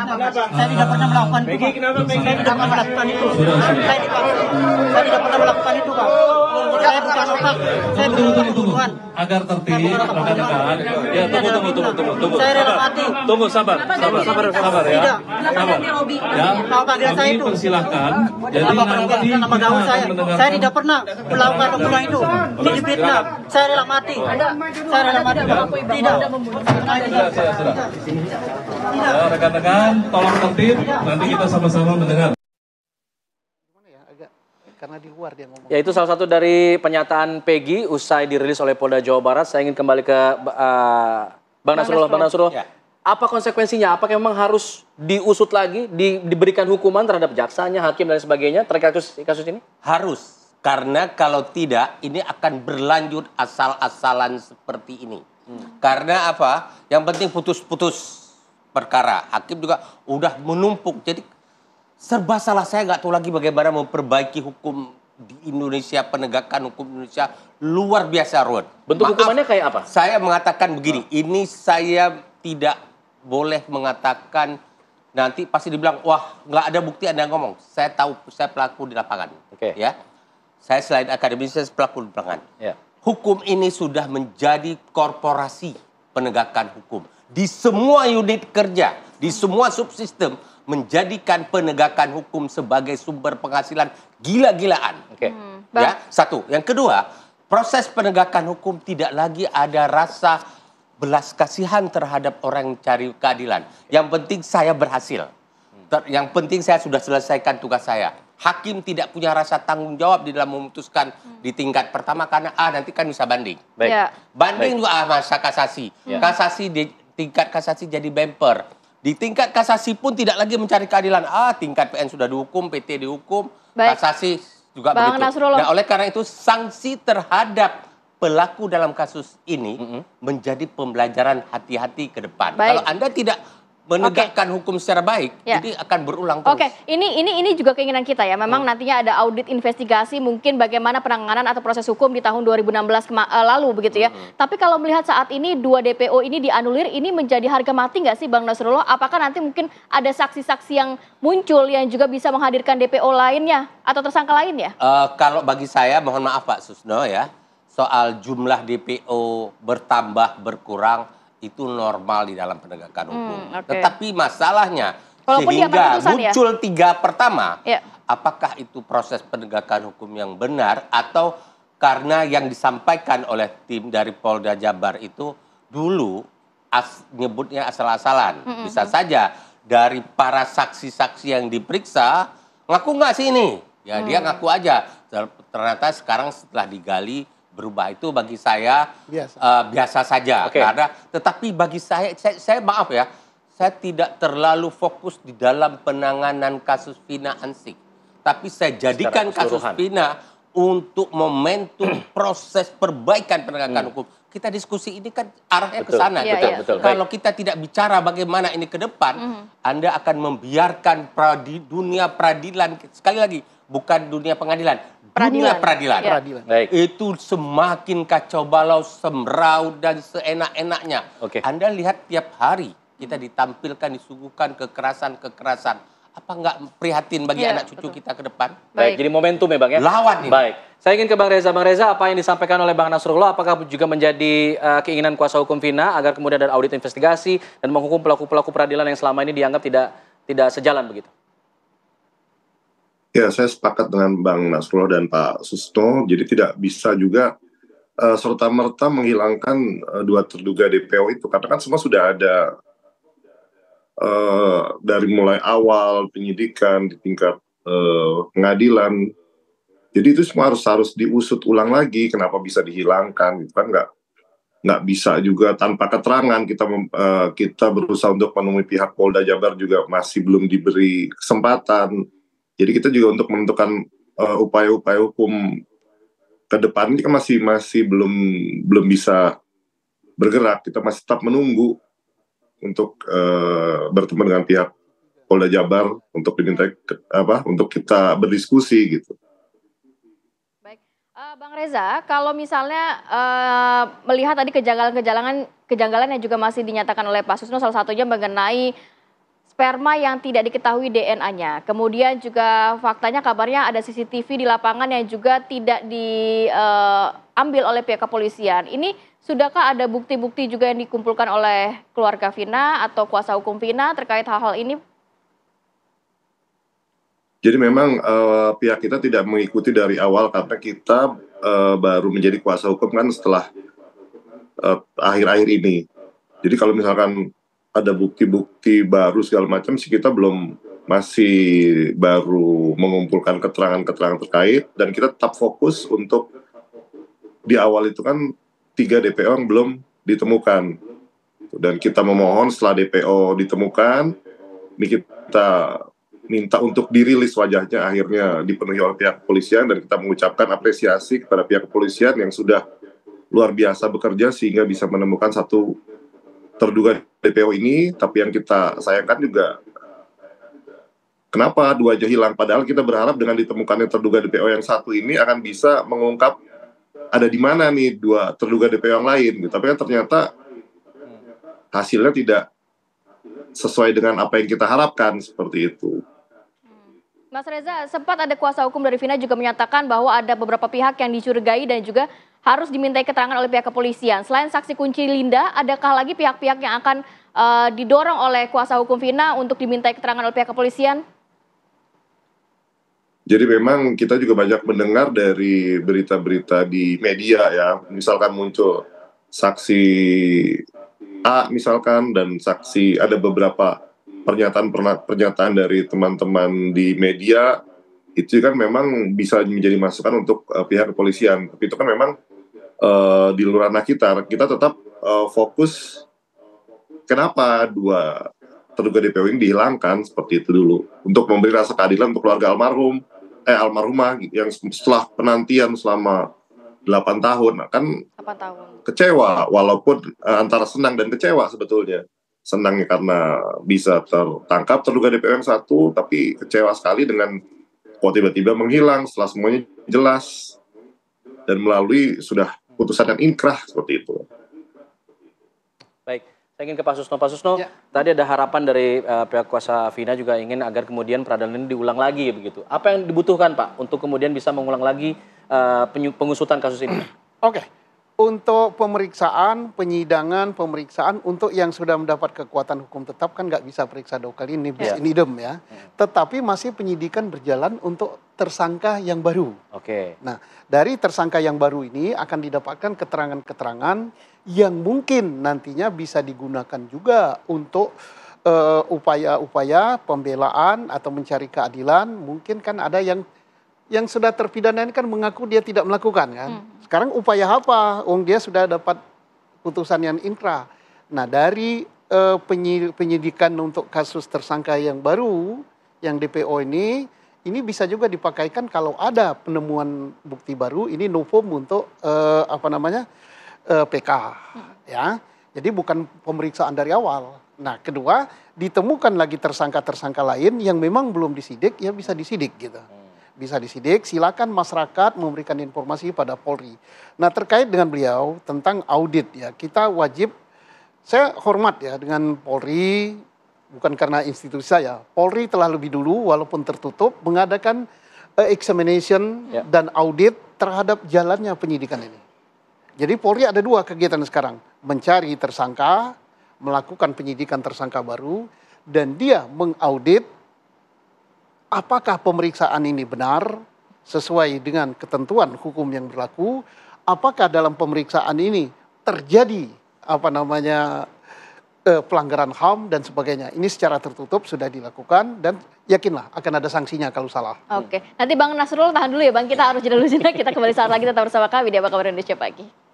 Saya tidak pernah melakukan itu. Saya tidak pernah melakukan itu. Saya tidak pernah melakukan itu, Pak. Oh, saya bukan otak. Oh, oh. ya, tunggu, tunggu, tunggu. Agar tertib, rekan-rekan. Ya, tunggu, tunggu, tunggu, tunggu, tunggu. Saya rela mati. Tunggu, sabar, sabar, sabar, sabar ya. Sabar. Ya, kami persilahkan. Jadi nanti nama gaul saya. Saya tidak pernah melakukan pembunuhan itu. Ini ya. fitnah. Saya rela mati. Saya rela mati. Tidak. Tidak. Tidak. Tidak. Ya, rekan-rekan, tolong tertib, nanti kita sama-sama mendengar. Ya? Karena di luar dia ngomong. Ya itu salah satu dari pernyataan Peggy usai dirilis oleh Polda Jawa Barat. Saya ingin kembali ke uh, Bang Nasrullah. Bang Nasrullah, ya. apa konsekuensinya? Apakah memang harus diusut lagi, di, diberikan hukuman terhadap jaksanya, hakim dan sebagainya terkait kasus, kasus ini? Harus. Karena kalau tidak, ini akan berlanjut asal-asalan seperti ini. Hmm. Karena apa? Yang penting putus-putus perkara. Hakim juga udah menumpuk. Jadi serba salah saya nggak tahu lagi bagaimana memperbaiki hukum di Indonesia penegakan hukum Indonesia luar biasa ruwet. Bentuk Maaf, hukumannya kayak apa? Saya mengatakan begini, hmm. ini saya tidak boleh mengatakan nanti pasti dibilang wah nggak ada bukti anda ngomong. Saya tahu saya pelaku di lapangan. Oke. Okay. Ya, saya selain akademisi saya pelaku di lapangan. Yeah. Hukum ini sudah menjadi korporasi penegakan hukum. Di semua unit kerja, di semua subsistem menjadikan penegakan hukum sebagai sumber penghasilan gila-gilaan. Oke. Okay. Hmm. Hmm, ya, satu. Yang kedua, proses penegakan hukum tidak lagi ada rasa belas kasihan terhadap orang yang cari keadilan. Yang penting saya berhasil. yang penting saya sudah selesaikan tugas saya hakim tidak punya rasa tanggung jawab di dalam memutuskan hmm. di tingkat pertama karena ah nanti kan bisa banding. Baik. Ya. Banding Baik. juga ah masa kasasi. Ya. Kasasi di tingkat kasasi jadi bemper. Di tingkat kasasi pun tidak lagi mencari keadilan. Ah tingkat PN sudah dihukum, PT dihukum, Baik. kasasi juga Bang begitu. Nasrullah. Nah, oleh karena itu sanksi terhadap pelaku dalam kasus ini mm -hmm. menjadi pembelajaran hati-hati ke depan. Baik. Kalau Anda tidak menegakkan okay. hukum secara baik, ya. jadi akan berulang terus. Oke, okay. ini ini ini juga keinginan kita ya. Memang hmm. nantinya ada audit investigasi mungkin bagaimana penanganan atau proses hukum di tahun 2016 eh, lalu begitu ya. Hmm. Tapi kalau melihat saat ini dua DPO ini dianulir, ini menjadi harga mati nggak sih, Bang Nasrullah? Apakah nanti mungkin ada saksi-saksi yang muncul yang juga bisa menghadirkan DPO lainnya atau tersangka lain ya? Uh, eh, kalau bagi saya, mohon maaf Pak Susno ya, soal jumlah DPO bertambah berkurang itu normal di dalam penegakan hmm, hukum. Hmm, okay. Tetapi masalahnya Walaupun sehingga ya? muncul ya? tiga pertama, ya. apakah itu proses penegakan hukum yang benar atau karena yang disampaikan oleh tim dari Polda Jabar itu dulu as, nyebutnya asal-asalan. Mm -hmm. Bisa hmm. saja dari para saksi-saksi yang diperiksa ngaku nggak sih ini? Ya mm. dia hmm. ngaku aja. Ternyata sekarang setelah digali berubah itu bagi saya biasa, uh, biasa saja okay. karena tetapi bagi saya, saya saya maaf ya saya tidak terlalu fokus di dalam penanganan kasus Vina Ansik tapi saya jadikan kasus Vina untuk momentum proses perbaikan penegakan hmm. hukum kita diskusi ini kan arahnya ke sana ya, betul, kalau kita tidak bicara bagaimana ini ke depan hmm. Anda akan membiarkan pradi, dunia peradilan sekali lagi bukan dunia pengadilan, peradilan. dunia peradilan. Ya. peradilan. Baik. Itu semakin kacau balau, semrau dan seenak-enaknya. Okay. Anda lihat tiap hari kita ditampilkan, disuguhkan kekerasan-kekerasan apa nggak prihatin bagi ya, anak cucu betul. kita ke depan? Baik, Baik jadi momentum ya Bang ya. Lawan ini. Baik. Saya ingin ke Bang Reza. Bang Reza, apa yang disampaikan oleh Bang Nasrullah apakah juga menjadi uh, keinginan kuasa hukum Vina agar kemudian ada audit investigasi dan menghukum pelaku-pelaku peradilan yang selama ini dianggap tidak tidak sejalan begitu? Ya, saya sepakat dengan Bang Nasrullah dan Pak Susno. Jadi tidak bisa juga uh, eh, serta merta menghilangkan uh, dua terduga DPO itu, karena kan semua sudah ada uh, dari mulai awal penyidikan di tingkat uh, pengadilan. Jadi itu semua harus harus diusut ulang lagi. Kenapa bisa dihilangkan? Gitu kan nggak nggak bisa juga tanpa keterangan kita uh, kita berusaha untuk menemui pihak Polda Jabar juga masih belum diberi kesempatan jadi kita juga untuk menentukan upaya eh, upaya-upaya hukum ke depan ini kan masih masih belum belum bisa bergerak. Kita masih tetap menunggu untuk uh, bertemu dengan pihak Polda Jabar untuk diminta apa untuk kita berdiskusi gitu. Baik, uh, Bang Reza, kalau misalnya uh, melihat tadi kejanggalan-kejanggalan kejanggalan yang juga masih dinyatakan oleh Pak Susno salah satunya mengenai sperma yang tidak diketahui DNA-nya. Kemudian juga faktanya kabarnya ada CCTV di lapangan yang juga tidak diambil eh, uh, oleh pihak kepolisian. Ini sudahkah ada bukti-bukti juga yang dikumpulkan oleh keluarga Vina atau kuasa hukum Vina terkait hal-hal ini? Jadi memang uh, pihak kita tidak mengikuti dari awal karena kita uh, baru menjadi kuasa hukum kan setelah akhir-akhir uh, ini. Jadi kalau misalkan ada bukti-bukti baru segala macam sih kita belum masih baru mengumpulkan keterangan-keterangan terkait dan kita tetap fokus untuk di awal itu kan tiga DPO yang belum ditemukan dan kita memohon setelah DPO ditemukan ini kita minta untuk dirilis wajahnya akhirnya dipenuhi oleh pihak kepolisian dan kita mengucapkan apresiasi kepada pihak kepolisian yang sudah luar biasa bekerja sehingga bisa menemukan satu terduga DPO ini, tapi yang kita sayangkan juga kenapa dua aja hilang. Padahal kita berharap dengan ditemukannya terduga DPO yang satu ini akan bisa mengungkap ada di mana nih dua terduga DPO yang lain. Gitu. Tapi kan ternyata hasilnya tidak sesuai dengan apa yang kita harapkan seperti itu. Mas Reza, sempat ada kuasa hukum dari Vina juga menyatakan bahwa ada beberapa pihak yang dicurigai dan juga harus dimintai keterangan oleh pihak kepolisian. Selain saksi kunci Linda, adakah lagi pihak-pihak yang akan uh, didorong oleh kuasa hukum Vina untuk dimintai keterangan oleh pihak kepolisian? Jadi memang kita juga banyak mendengar dari berita-berita di media ya, misalkan muncul saksi A misalkan dan saksi ada beberapa pernyataan pernyataan dari teman-teman di media itu kan memang bisa menjadi masukan untuk uh, pihak kepolisian. Tapi itu kan memang Eh, di luar ranah kita, kita tetap uh, fokus kenapa dua terduga DPO ini dihilangkan seperti itu dulu untuk memberi rasa keadilan untuk keluarga almarhum eh almarhumah yang setelah penantian selama 8 tahun nah, kan 8 tahun. kecewa walaupun eh, antara senang dan kecewa sebetulnya senangnya karena bisa tertangkap terduga DPO yang satu tapi kecewa sekali dengan kok tiba-tiba menghilang setelah semuanya jelas dan melalui sudah putusan yang inkrah seperti itu. Baik, saya ingin ke Pak Susno. Pak Susno, ya. tadi ada harapan dari uh, pihak kuasa Vina juga ingin agar kemudian peradilan ini diulang lagi begitu. Apa yang dibutuhkan Pak untuk kemudian bisa mengulang lagi uh, pengusutan kasus ini? Oke. Okay. Untuk pemeriksaan, penyidangan, pemeriksaan untuk yang sudah mendapat kekuatan hukum tetap kan nggak bisa periksa dua kali ini yeah. ini dem ya. Tetapi masih penyidikan berjalan untuk tersangka yang baru. Oke. Okay. Nah, dari tersangka yang baru ini akan didapatkan keterangan-keterangan yang mungkin nantinya bisa digunakan juga untuk eh, upaya-upaya uh, upaya -upaya pembelaan atau mencari keadilan. Mungkin kan ada yang yang sudah terpidana ini kan mengaku dia tidak melakukan kan. Hmm. Sekarang upaya apa? Wong dia sudah dapat putusan yang inkrah. Nah, dari uh, penyidikan untuk kasus tersangka yang baru yang DPO ini ini bisa juga dipakaikan kalau ada penemuan bukti baru ini novum untuk uh, apa namanya eh, PK hmm. ya jadi bukan pemeriksaan dari awal nah kedua ditemukan lagi tersangka-tersangka lain yang memang belum disidik ya bisa disidik gitu hmm bisa disidik, silakan masyarakat memberikan informasi pada Polri. Nah terkait dengan beliau tentang audit ya, kita wajib, saya hormat ya dengan Polri, bukan karena institusi saya, Polri telah lebih dulu walaupun tertutup mengadakan eh, examination ya. dan audit terhadap jalannya penyidikan ini. Jadi Polri ada dua kegiatan sekarang, mencari tersangka, melakukan penyidikan tersangka baru, dan dia mengaudit apakah pemeriksaan ini benar sesuai dengan ketentuan hukum yang berlaku, apakah dalam pemeriksaan ini terjadi apa namanya eh, pelanggaran HAM dan sebagainya. Ini secara tertutup sudah dilakukan dan yakinlah akan ada sanksinya kalau salah. Oke, nanti Bang Nasrul tahan dulu ya Bang, kita harus jeda dulu kita kembali saat lagi tetap bersama kami di Apa Kabar Indonesia Pagi.